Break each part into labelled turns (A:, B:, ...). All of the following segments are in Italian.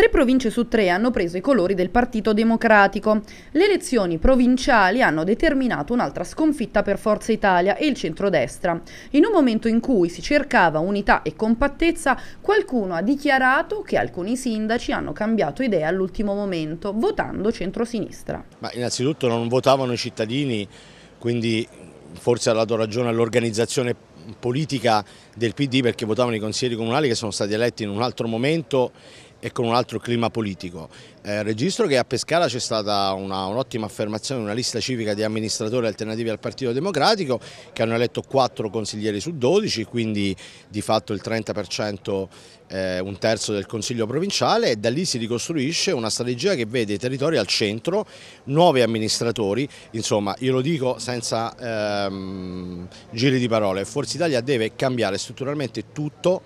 A: Tre province su tre hanno preso i colori del Partito Democratico. Le elezioni provinciali hanno determinato un'altra sconfitta per Forza Italia e il centrodestra. In un momento in cui si cercava unità e compattezza, qualcuno ha dichiarato che alcuni sindaci hanno cambiato idea all'ultimo momento, votando centrosinistra.
B: Ma innanzitutto non votavano i cittadini, quindi forse ha dato ragione all'organizzazione politica del PD perché votavano i consiglieri comunali che sono stati eletti in un altro momento e con un altro clima politico. Eh, registro che a Pescara c'è stata un'ottima un affermazione, una lista civica di amministratori alternativi al Partito Democratico che hanno eletto 4 consiglieri su 12, quindi di fatto il 30%, eh, un terzo del Consiglio provinciale e da lì si ricostruisce una strategia che vede i territori al centro, nuovi amministratori, insomma io lo dico senza ehm, giri di parole, Forza Italia deve cambiare strutturalmente tutto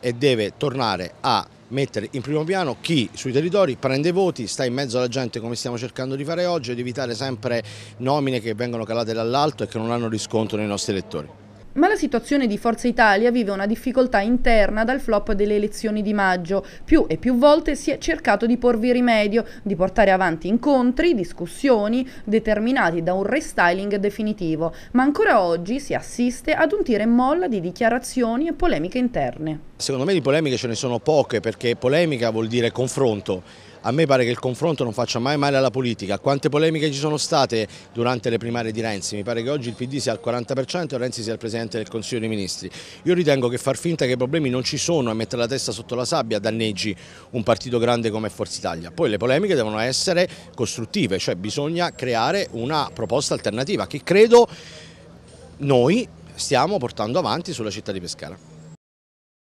B: e deve tornare a mettere in primo piano chi sui territori prende voti, sta in mezzo alla gente come stiamo cercando di fare oggi ed evitare sempre nomine che vengono calate dall'alto e che non hanno riscontro nei nostri elettori.
A: Ma la situazione di Forza Italia vive una difficoltà interna dal flop delle elezioni di maggio. Più e più volte si è cercato di porvi rimedio, di portare avanti incontri, discussioni, determinati da un restyling definitivo. Ma ancora oggi si assiste ad un tira e molla di dichiarazioni e polemiche interne.
B: Secondo me di polemiche ce ne sono poche perché polemica vuol dire confronto a me pare che il confronto non faccia mai male alla politica. Quante polemiche ci sono state durante le primarie di Renzi? Mi pare che oggi il PD sia al 40% e Renzi sia il Presidente del Consiglio dei Ministri. Io ritengo che far finta che i problemi non ci sono e mettere la testa sotto la sabbia danneggi un partito grande come Forza Italia. Poi le polemiche devono essere costruttive, cioè bisogna creare una proposta alternativa che credo noi stiamo portando avanti sulla città di Pescara.